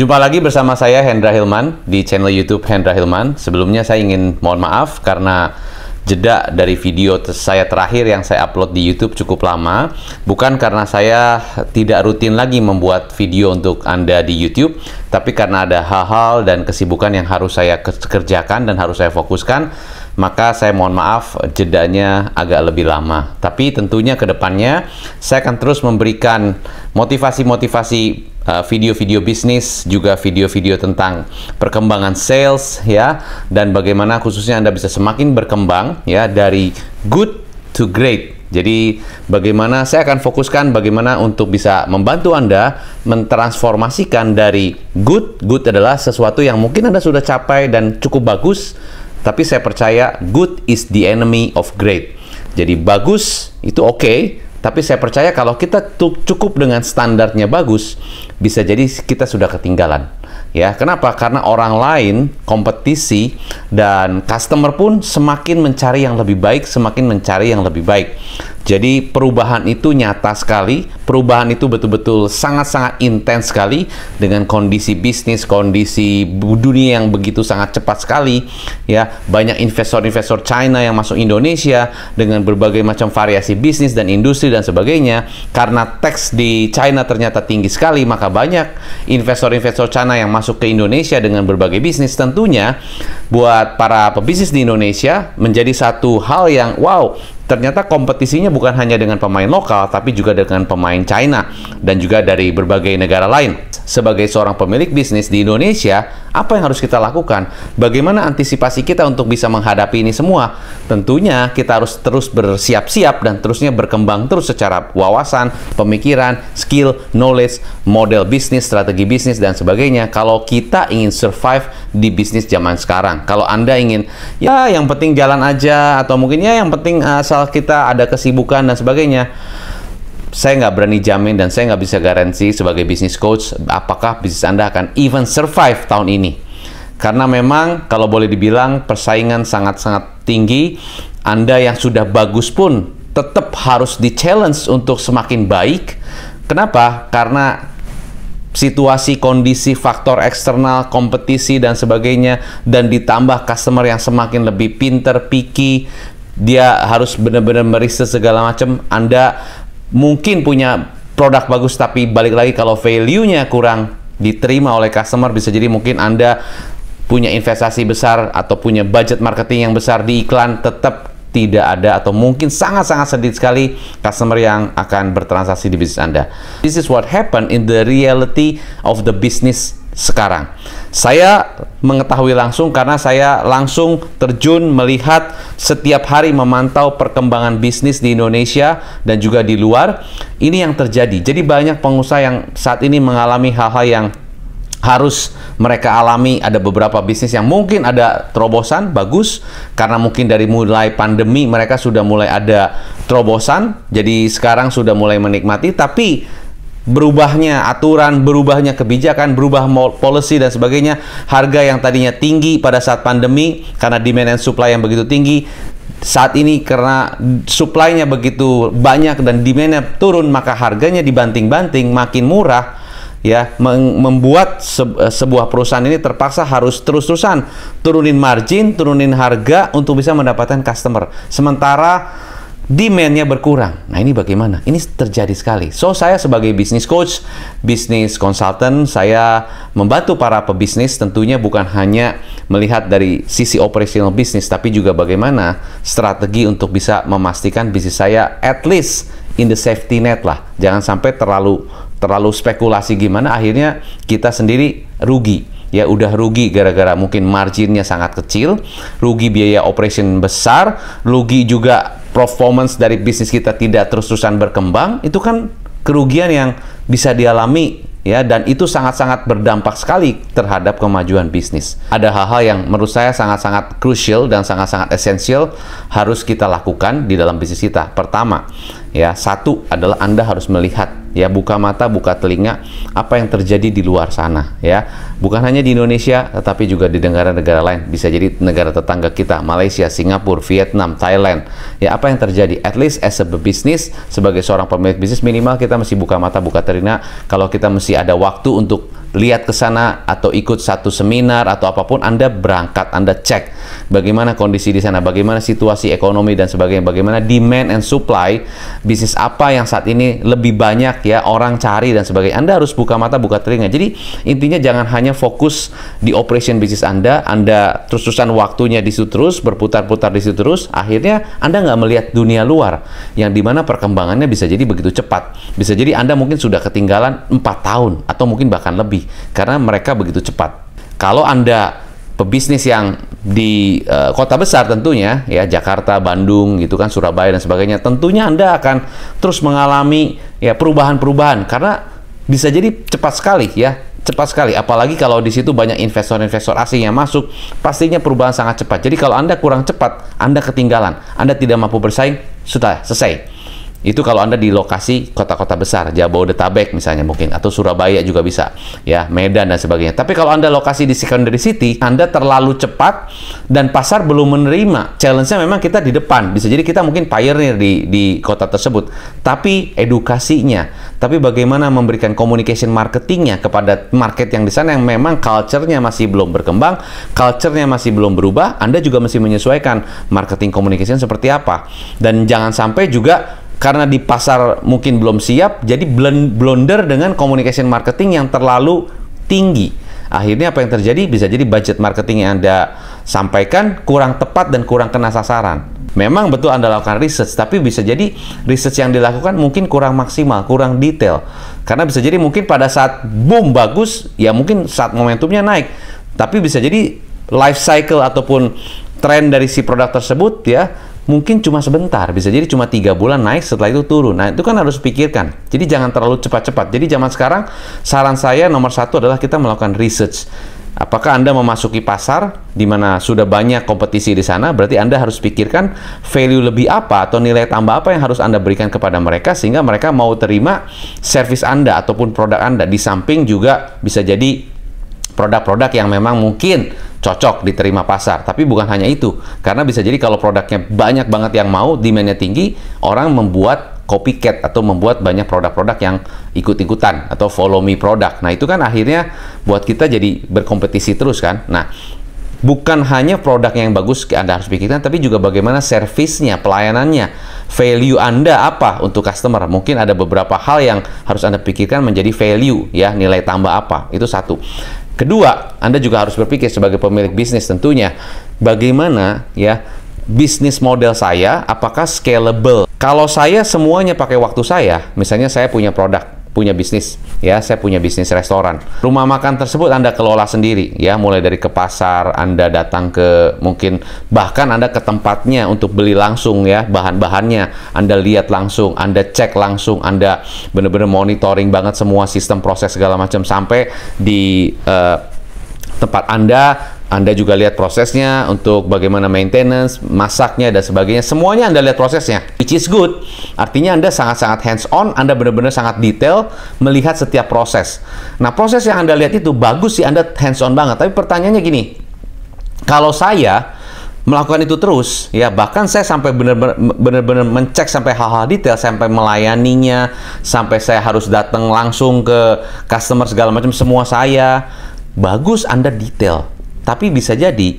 Jumpa lagi bersama saya Hendra Hilman di channel YouTube Hendra Hilman. Sebelumnya saya ingin mohon maaf karena jeda dari video saya terakhir yang saya upload di YouTube cukup lama. Bukan karena saya tidak rutin lagi membuat video untuk Anda di YouTube, tapi karena ada hal-hal dan kesibukan yang harus saya kerjakan dan harus saya fokuskan maka saya mohon maaf jedanya agak lebih lama. Tapi tentunya ke depannya saya akan terus memberikan motivasi-motivasi eh, video-video bisnis, juga video-video tentang perkembangan sales ya dan bagaimana khususnya Anda bisa semakin berkembang ya dari good to great. Jadi bagaimana saya akan fokuskan bagaimana untuk bisa membantu Anda mentransformasikan dari good, good adalah sesuatu yang mungkin Anda sudah capai dan cukup bagus tapi saya percaya good is the enemy of great. Jadi bagus itu oke, okay, tapi saya percaya kalau kita cukup dengan standarnya bagus, bisa jadi kita sudah ketinggalan. Ya, kenapa? Karena orang lain, kompetisi dan customer pun semakin mencari yang lebih baik, semakin mencari yang lebih baik. Jadi perubahan itu nyata sekali, perubahan itu betul-betul sangat-sangat intens sekali dengan kondisi bisnis, kondisi dunia yang begitu sangat cepat sekali ya. Banyak investor-investor China yang masuk Indonesia dengan berbagai macam variasi bisnis dan industri dan sebagainya. Karena tax di China ternyata tinggi sekali, maka banyak investor-investor China yang masuk ke Indonesia dengan berbagai bisnis tentunya buat para pebisnis di Indonesia menjadi satu hal yang wow, ternyata kompetisinya bukan hanya dengan pemain lokal tapi juga dengan pemain China dan juga dari berbagai negara lain. Sebagai seorang pemilik bisnis di Indonesia, apa yang harus kita lakukan? Bagaimana antisipasi kita untuk bisa menghadapi ini semua? Tentunya kita harus terus bersiap-siap dan terusnya berkembang terus secara wawasan, pemikiran, skill, knowledge, model bisnis, strategi bisnis, dan sebagainya. Kalau kita ingin survive di bisnis zaman sekarang. Kalau Anda ingin, ya yang penting jalan aja, atau mungkin ya yang penting eh, asal kita ada kesibukan dan sebagainya saya nggak berani jamin dan saya nggak bisa garansi sebagai bisnis coach apakah bisnis Anda akan even survive tahun ini. Karena memang kalau boleh dibilang persaingan sangat-sangat tinggi, Anda yang sudah bagus pun tetap harus di-challenge untuk semakin baik. Kenapa? Karena situasi, kondisi, faktor eksternal, kompetisi dan sebagainya dan ditambah customer yang semakin lebih pinter, picky, dia harus benar-benar meriset segala macam. Anda mungkin punya produk bagus tapi balik lagi kalau value-nya kurang diterima oleh customer bisa jadi mungkin Anda punya investasi besar atau punya budget marketing yang besar di iklan tetap tidak ada atau mungkin sangat-sangat sedih sekali customer yang akan bertransaksi di bisnis Anda. This is what happened in the reality of the business sekarang. Saya mengetahui langsung karena saya langsung terjun melihat setiap hari memantau perkembangan bisnis di Indonesia dan juga di luar. Ini yang terjadi. Jadi banyak pengusaha yang saat ini mengalami hal-hal yang harus mereka alami ada beberapa bisnis yang mungkin ada terobosan bagus karena mungkin dari mulai pandemi mereka sudah mulai ada terobosan jadi sekarang sudah mulai menikmati tapi berubahnya aturan, berubahnya kebijakan, berubah policy dan sebagainya, harga yang tadinya tinggi pada saat pandemi karena demand and supply yang begitu tinggi saat ini karena supply-nya begitu banyak dan demand-nya turun maka harganya dibanting-banting makin murah ya membuat eh, sebuah perusahaan ini terpaksa harus terus-terusan turunin margin, turunin harga untuk bisa mendapatkan customer. Sementara demandnya berkurang. Nah ini bagaimana? Ini terjadi sekali. So saya sebagai business coach, business consultant, saya membantu para pebisnis tentunya bukan hanya melihat dari sisi operational bisnis, tapi juga bagaimana strategi untuk bisa memastikan bisnis saya at least in the safety net lah. Jangan sampai terlalu terlalu spekulasi gimana akhirnya kita sendiri rugi ya udah rugi gara-gara mungkin marginnya sangat kecil, rugi biaya operation besar, rugi juga performance dari bisnis kita tidak terus-terusan berkembang, itu kan kerugian yang bisa dialami ya dan itu sangat-sangat berdampak sekali terhadap kemajuan bisnis. Ada hal-hal yang menurut saya sangat-sangat krusial dan sangat-sangat esensial harus kita lakukan di dalam bisnis kita. Pertama, ya satu adalah Anda harus melihat ya buka mata buka telinga apa yang terjadi di luar sana ya bukan hanya di Indonesia tetapi juga di negara-negara lain bisa jadi negara tetangga kita Malaysia Singapura Vietnam Thailand ya apa yang terjadi at least as a business sebagai seorang pemilik bisnis minimal kita mesti buka mata buka telinga kalau kita mesti ada waktu untuk lihat ke sana atau ikut satu seminar atau apapun Anda berangkat Anda cek bagaimana kondisi di sana bagaimana situasi ekonomi dan sebagainya bagaimana demand and supply bisnis apa yang saat ini lebih banyak ya orang cari dan sebagainya Anda harus buka mata buka telinga jadi intinya jangan hanya fokus di operation bisnis Anda Anda terus-terusan waktunya di situ terus berputar-putar di situ terus akhirnya Anda nggak melihat dunia luar yang dimana perkembangannya bisa jadi begitu cepat bisa jadi Anda mungkin sudah ketinggalan 4 tahun atau mungkin bahkan lebih karena mereka begitu cepat. Kalau Anda pebisnis yang di uh, kota besar tentunya ya Jakarta, Bandung gitu kan Surabaya dan sebagainya tentunya Anda akan terus mengalami ya perubahan-perubahan karena bisa jadi cepat sekali ya cepat sekali apalagi kalau di situ banyak investor-investor asing yang masuk pastinya perubahan sangat cepat jadi kalau anda kurang cepat anda ketinggalan anda tidak mampu bersaing sudah selesai itu kalau Anda di lokasi kota-kota besar, Jabodetabek misalnya mungkin, atau Surabaya juga bisa, ya Medan dan sebagainya. Tapi kalau Anda lokasi di secondary city, Anda terlalu cepat dan pasar belum menerima. Challenge-nya memang kita di depan, bisa jadi kita mungkin pioneer di, di kota tersebut. Tapi edukasinya, tapi bagaimana memberikan communication marketingnya kepada market yang di sana yang memang culture-nya masih belum berkembang, culture-nya masih belum berubah, Anda juga mesti menyesuaikan marketing communication seperti apa. Dan jangan sampai juga karena di pasar mungkin belum siap, jadi blunder dengan communication marketing yang terlalu tinggi. Akhirnya apa yang terjadi? Bisa jadi budget marketing yang Anda sampaikan kurang tepat dan kurang kena sasaran. Memang betul Anda lakukan research, tapi bisa jadi research yang dilakukan mungkin kurang maksimal, kurang detail. Karena bisa jadi mungkin pada saat boom bagus, ya mungkin saat momentumnya naik. Tapi bisa jadi life cycle ataupun tren dari si produk tersebut ya mungkin cuma sebentar, bisa jadi cuma tiga bulan naik setelah itu turun. Nah itu kan harus pikirkan. Jadi jangan terlalu cepat-cepat. Jadi zaman sekarang saran saya nomor satu adalah kita melakukan research. Apakah Anda memasuki pasar di mana sudah banyak kompetisi di sana? Berarti Anda harus pikirkan value lebih apa atau nilai tambah apa yang harus Anda berikan kepada mereka sehingga mereka mau terima service Anda ataupun produk Anda. Di samping juga bisa jadi produk-produk yang memang mungkin cocok diterima pasar. Tapi bukan hanya itu, karena bisa jadi kalau produknya banyak banget yang mau, demandnya tinggi, orang membuat copycat atau membuat banyak produk-produk yang ikut-ikutan atau follow me produk. Nah itu kan akhirnya buat kita jadi berkompetisi terus kan. Nah bukan hanya produk yang bagus Anda harus pikirkan, tapi juga bagaimana servisnya, pelayanannya, value Anda apa untuk customer. Mungkin ada beberapa hal yang harus Anda pikirkan menjadi value, ya, nilai tambah apa. Itu satu. Kedua, Anda juga harus berpikir sebagai pemilik bisnis tentunya, bagaimana ya bisnis model saya apakah scalable? Kalau saya semuanya pakai waktu saya, misalnya saya punya produk punya bisnis ya saya punya bisnis restoran rumah makan tersebut anda kelola sendiri ya mulai dari ke pasar anda datang ke mungkin bahkan anda ke tempatnya untuk beli langsung ya bahan-bahannya anda lihat langsung anda cek langsung anda bener-bener monitoring banget semua sistem proses segala macam sampai di uh, tempat anda anda juga lihat prosesnya untuk bagaimana maintenance, masaknya dan sebagainya. Semuanya Anda lihat prosesnya, which is good. Artinya Anda sangat-sangat hands on, Anda benar-benar sangat detail melihat setiap proses. Nah, proses yang Anda lihat itu bagus sih Anda hands on banget. Tapi pertanyaannya gini. Kalau saya melakukan itu terus ya bahkan saya sampai benar-benar mencek sampai hal-hal detail sampai melayaninya sampai saya harus datang langsung ke customer segala macam semua saya bagus Anda detail tapi bisa jadi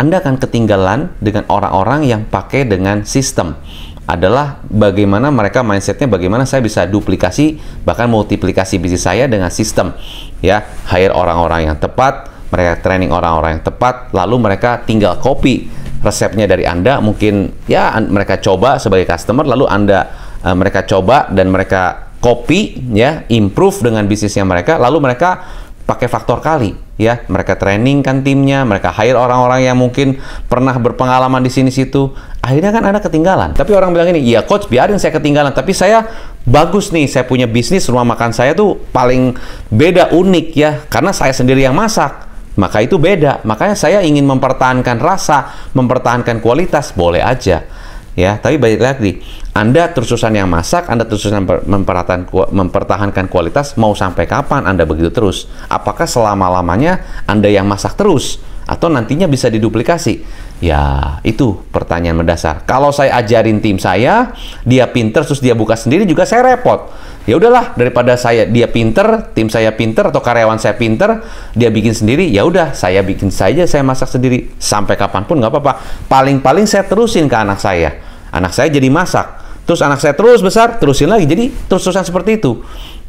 Anda akan ketinggalan dengan orang-orang yang pakai dengan sistem adalah bagaimana mereka mindsetnya bagaimana saya bisa duplikasi bahkan multiplikasi bisnis saya dengan sistem ya hire orang-orang yang tepat mereka training orang-orang yang tepat lalu mereka tinggal copy resepnya dari anda mungkin ya mereka coba sebagai customer lalu anda uh, mereka coba dan mereka copy ya improve dengan bisnisnya mereka lalu mereka pakai faktor kali ya mereka training kan timnya mereka hire orang-orang yang mungkin pernah berpengalaman di sini situ akhirnya kan ada ketinggalan tapi orang bilang ini iya coach biarin saya ketinggalan tapi saya bagus nih saya punya bisnis rumah makan saya tuh paling beda unik ya karena saya sendiri yang masak maka itu beda makanya saya ingin mempertahankan rasa mempertahankan kualitas boleh aja ya tapi balik lagi anda terususan yang masak anda terususan memperhatikan mempertahankan kualitas mau sampai kapan anda begitu terus apakah selama lamanya anda yang masak terus atau nantinya bisa diduplikasi Ya, itu pertanyaan mendasar. Kalau saya ajarin tim saya, dia pinter terus dia buka sendiri juga saya repot. Ya udahlah, daripada saya dia pinter, tim saya pinter atau karyawan saya pinter, dia bikin sendiri, ya udah saya bikin saja, saya masak sendiri sampai kapanpun nggak apa-apa. Paling-paling saya terusin ke anak saya. Anak saya jadi masak. Terus anak saya terus besar, terusin lagi. Jadi terus-terusan seperti itu.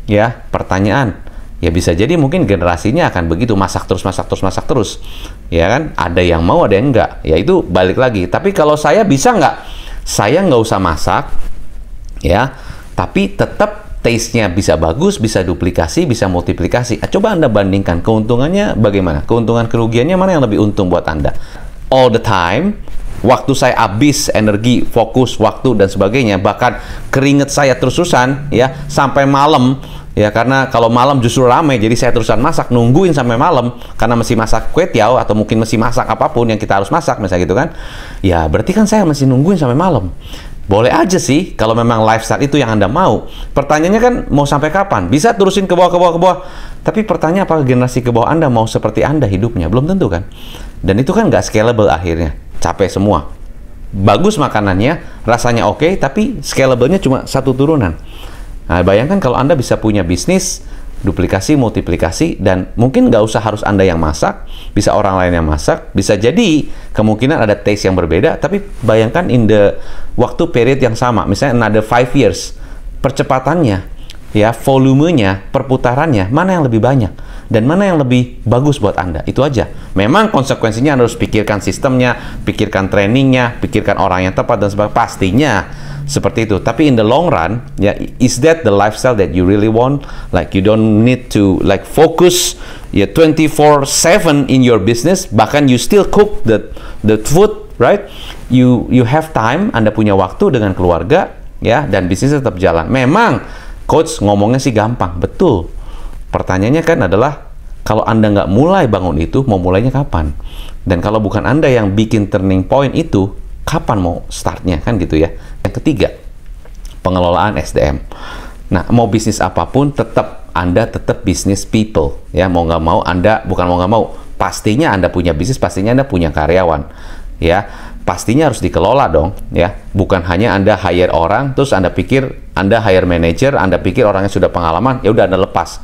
Ya, pertanyaan ya bisa jadi mungkin generasinya akan begitu masak terus masak terus masak terus ya kan ada yang mau ada yang enggak ya itu balik lagi tapi kalau saya bisa enggak, saya nggak usah masak ya tapi tetap taste-nya bisa bagus bisa duplikasi bisa multiplikasi ah, coba anda bandingkan keuntungannya bagaimana keuntungan kerugiannya mana yang lebih untung buat anda all the time waktu saya habis energi fokus waktu dan sebagainya bahkan keringet saya terus-terusan ya sampai malam ya karena kalau malam justru ramai jadi saya terusan masak nungguin sampai malam karena masih masak kue tiaw atau mungkin masih masak apapun yang kita harus masak misalnya gitu kan ya berarti kan saya masih nungguin sampai malam boleh aja sih kalau memang lifestyle itu yang anda mau pertanyaannya kan mau sampai kapan bisa terusin ke bawah ke bawah ke bawah tapi pertanyaan apa generasi ke bawah anda mau seperti anda hidupnya belum tentu kan dan itu kan nggak scalable akhirnya capek semua. Bagus makanannya, rasanya oke, okay, tapi scalable-nya cuma satu turunan. Nah, bayangkan kalau Anda bisa punya bisnis, duplikasi, multiplikasi, dan mungkin nggak usah harus Anda yang masak, bisa orang lain yang masak, bisa jadi kemungkinan ada taste yang berbeda, tapi bayangkan in the waktu period yang sama, misalnya another five years, percepatannya ya volumenya, perputarannya, mana yang lebih banyak dan mana yang lebih bagus buat Anda. Itu aja. Memang konsekuensinya Anda harus pikirkan sistemnya, pikirkan trainingnya, pikirkan orang yang tepat dan sebagainya. Pastinya seperti itu. Tapi in the long run, ya is that the lifestyle that you really want? Like you don't need to like focus ya 24/7 in your business, bahkan you still cook the the food, right? You you have time, Anda punya waktu dengan keluarga ya dan bisnis tetap jalan. Memang coach ngomongnya sih gampang, betul. Pertanyaannya kan adalah kalau Anda nggak mulai bangun itu, mau mulainya kapan? Dan kalau bukan Anda yang bikin turning point itu, kapan mau startnya kan gitu ya? Yang ketiga, pengelolaan SDM. Nah, mau bisnis apapun tetap Anda tetap bisnis people ya, mau nggak mau Anda bukan mau nggak mau, pastinya Anda punya bisnis, pastinya Anda punya karyawan ya pastinya harus dikelola dong ya bukan hanya anda hire orang terus anda pikir anda hire manager, Anda pikir orangnya sudah pengalaman, ya udah Anda lepas.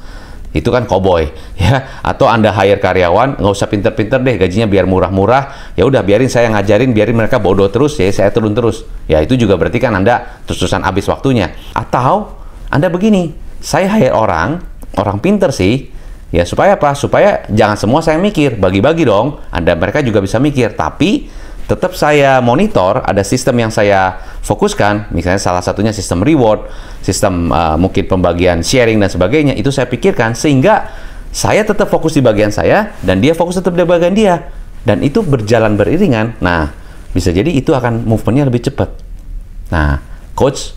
Itu kan koboi, ya. Atau Anda hire karyawan, nggak usah pinter-pinter deh, gajinya biar murah-murah. Ya udah biarin saya ngajarin, biarin mereka bodoh terus, ya saya turun terus. Ya itu juga berarti kan Anda terus-terusan habis waktunya. Atau Anda begini, saya hire orang, orang pinter sih, Ya supaya apa? Supaya jangan semua saya mikir, bagi-bagi dong. Anda mereka juga bisa mikir, tapi tetap saya monitor ada sistem yang saya fokuskan misalnya salah satunya sistem reward sistem uh, mungkin pembagian sharing dan sebagainya itu saya pikirkan sehingga saya tetap fokus di bagian saya dan dia fokus tetap di bagian dia dan itu berjalan beriringan nah bisa jadi itu akan movementnya lebih cepat nah coach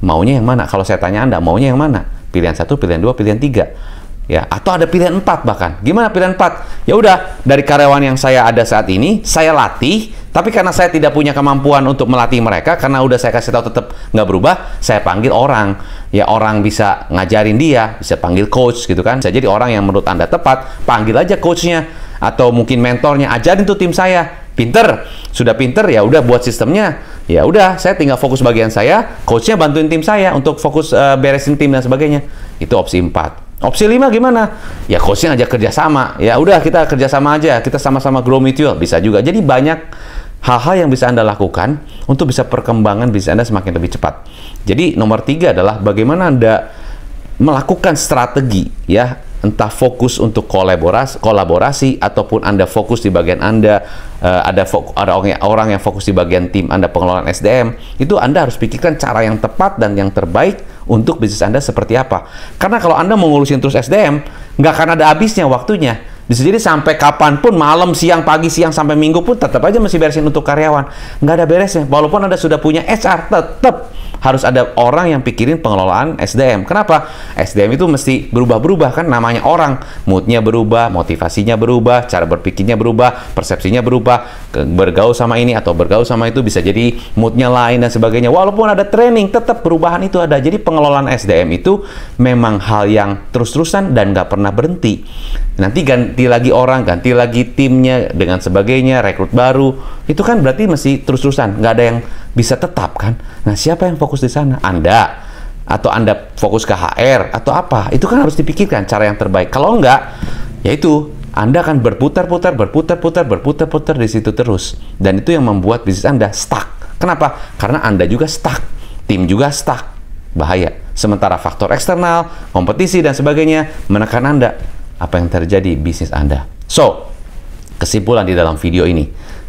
maunya yang mana kalau saya tanya anda maunya yang mana pilihan satu pilihan dua pilihan tiga ya atau ada pilihan empat bahkan gimana pilihan empat ya udah dari karyawan yang saya ada saat ini saya latih tapi karena saya tidak punya kemampuan untuk melatih mereka karena udah saya kasih tahu tetap nggak berubah saya panggil orang ya orang bisa ngajarin dia bisa panggil coach gitu kan bisa jadi orang yang menurut anda tepat panggil aja coachnya atau mungkin mentornya ajarin tuh tim saya pinter sudah pinter ya udah buat sistemnya ya udah saya tinggal fokus bagian saya coachnya bantuin tim saya untuk fokus uh, beresin tim dan sebagainya itu opsi empat. Opsi 5 gimana? Ya coachnya aja kerjasama. Ya udah kita kerjasama aja. Kita sama-sama grow mutual. Bisa juga. Jadi banyak hal-hal yang bisa Anda lakukan untuk bisa perkembangan bisnis Anda semakin lebih cepat. Jadi nomor tiga adalah bagaimana Anda melakukan strategi ya entah fokus untuk kolaborasi, kolaborasi ataupun Anda fokus di bagian Anda, eh, ada ada orang yang fokus di bagian tim Anda pengelolaan SDM, itu Anda harus pikirkan cara yang tepat dan yang terbaik untuk bisnis Anda seperti apa. Karena kalau Anda mau ngurusin terus SDM, nggak akan ada habisnya waktunya. Bisa jadi sampai kapanpun, malam, siang, pagi, siang, sampai minggu pun tetap aja masih beresin untuk karyawan. Nggak ada beresnya. Walaupun Anda sudah punya HR, tetap harus ada orang yang pikirin pengelolaan SDM. Kenapa? SDM itu mesti berubah-berubah kan namanya orang. Moodnya berubah, motivasinya berubah, cara berpikirnya berubah, persepsinya berubah. Bergaul sama ini atau bergaul sama itu bisa jadi moodnya lain dan sebagainya. Walaupun ada training, tetap perubahan itu ada. Jadi pengelolaan SDM itu memang hal yang terus-terusan dan nggak pernah berhenti. Nanti ganti lagi orang, ganti lagi timnya dengan sebagainya, rekrut baru, itu kan berarti masih terus-terusan, nggak ada yang bisa tetap kan. Nah siapa yang fokus di sana? Anda atau Anda fokus ke HR atau apa? Itu kan harus dipikirkan cara yang terbaik. Kalau enggak, yaitu Anda akan berputar-putar, berputar-putar, berputar-putar di situ terus. Dan itu yang membuat bisnis Anda stuck. Kenapa? Karena Anda juga stuck, tim juga stuck. Bahaya. Sementara faktor eksternal, kompetisi, dan sebagainya menekan Anda apa yang terjadi bisnis Anda. So, kesimpulan di dalam video ini.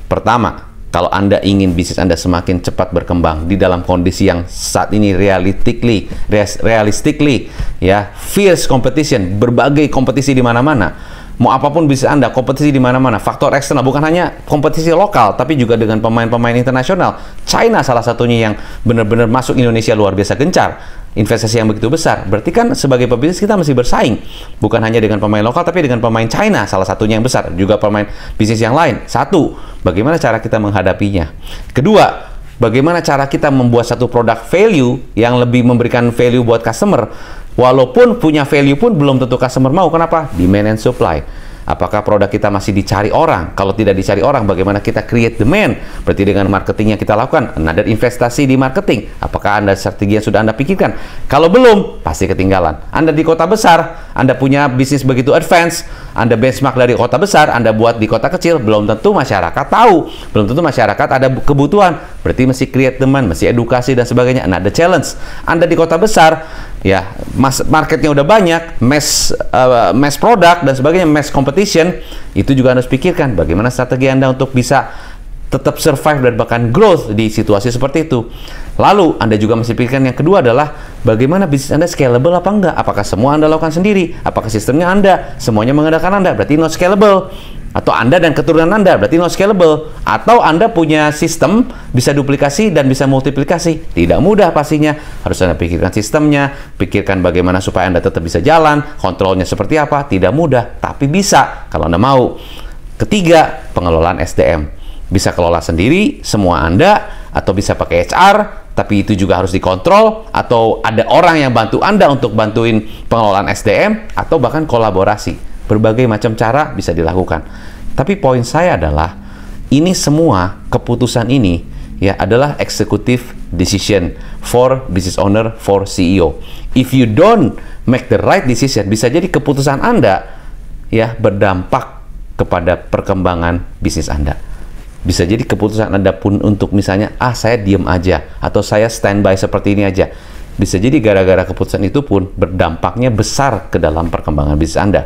Pertama, kalau Anda ingin bisnis Anda semakin cepat berkembang di dalam kondisi yang saat ini realistically, realistically ya, fierce competition, berbagai kompetisi di mana-mana. Mau apapun bisnis Anda, kompetisi di mana-mana. Faktor eksternal bukan hanya kompetisi lokal, tapi juga dengan pemain-pemain internasional. China salah satunya yang benar-benar masuk Indonesia luar biasa gencar investasi yang begitu besar. Berarti kan sebagai pebisnis kita mesti bersaing, bukan hanya dengan pemain lokal tapi dengan pemain China salah satunya yang besar, juga pemain bisnis yang lain. Satu, bagaimana cara kita menghadapinya? Kedua, bagaimana cara kita membuat satu produk value yang lebih memberikan value buat customer walaupun punya value pun belum tentu customer mau. Kenapa? Demand and supply. Apakah produk kita masih dicari orang? Kalau tidak dicari orang, bagaimana kita create demand? Berarti dengan marketing yang kita lakukan, ada investasi di marketing. Apakah Anda strategi yang sudah Anda pikirkan? Kalau belum, pasti ketinggalan. Anda di kota besar, Anda punya bisnis begitu advance, Anda benchmark dari kota besar, Anda buat di kota kecil, belum tentu masyarakat tahu. Belum tentu masyarakat ada kebutuhan. Berarti masih create demand, masih edukasi dan sebagainya. Nah, the challenge. Anda di kota besar, ya mas marketnya udah banyak mass uh, mass product dan sebagainya mass competition itu juga harus pikirkan bagaimana strategi anda untuk bisa tetap survive dan bahkan growth di situasi seperti itu lalu anda juga mesti pikirkan yang kedua adalah bagaimana bisnis anda scalable apa enggak apakah semua anda lakukan sendiri apakah sistemnya anda semuanya mengandalkan anda berarti not scalable atau Anda dan keturunan Anda berarti non scalable atau Anda punya sistem bisa duplikasi dan bisa multiplikasi tidak mudah pastinya harus Anda pikirkan sistemnya pikirkan bagaimana supaya Anda tetap bisa jalan kontrolnya seperti apa tidak mudah tapi bisa kalau Anda mau ketiga pengelolaan SDM bisa kelola sendiri semua Anda atau bisa pakai HR tapi itu juga harus dikontrol atau ada orang yang bantu Anda untuk bantuin pengelolaan SDM atau bahkan kolaborasi Berbagai macam cara bisa dilakukan. Tapi poin saya adalah ini semua keputusan ini ya adalah executive decision for business owner for CEO. If you don't make the right decision, bisa jadi keputusan Anda ya berdampak kepada perkembangan bisnis Anda. Bisa jadi keputusan Anda pun untuk misalnya, ah saya diem aja, atau saya standby seperti ini aja. Bisa jadi gara-gara keputusan itu pun berdampaknya besar ke dalam perkembangan bisnis Anda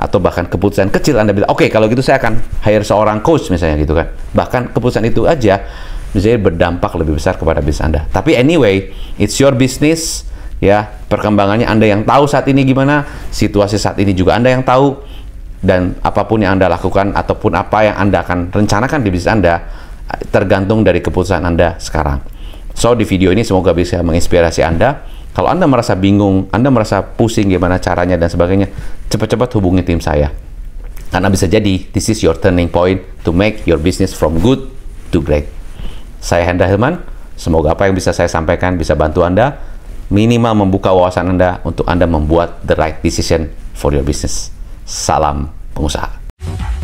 atau bahkan keputusan kecil Anda bilang, "Oke, okay, kalau gitu saya akan hire seorang coach misalnya gitu kan." Bahkan keputusan itu aja bisa berdampak lebih besar kepada bisnis Anda. Tapi anyway, it's your business ya. Perkembangannya Anda yang tahu saat ini gimana, situasi saat ini juga Anda yang tahu dan apapun yang Anda lakukan ataupun apa yang Anda akan rencanakan di bisnis Anda tergantung dari keputusan Anda sekarang. So, di video ini semoga bisa menginspirasi Anda kalau Anda merasa bingung, Anda merasa pusing gimana caranya dan sebagainya, cepat-cepat hubungi tim saya. Karena bisa jadi, this is your turning point to make your business from good to great. Saya Hendra Hilman, semoga apa yang bisa saya sampaikan bisa bantu Anda minimal membuka wawasan Anda untuk Anda membuat the right decision for your business. Salam pengusaha.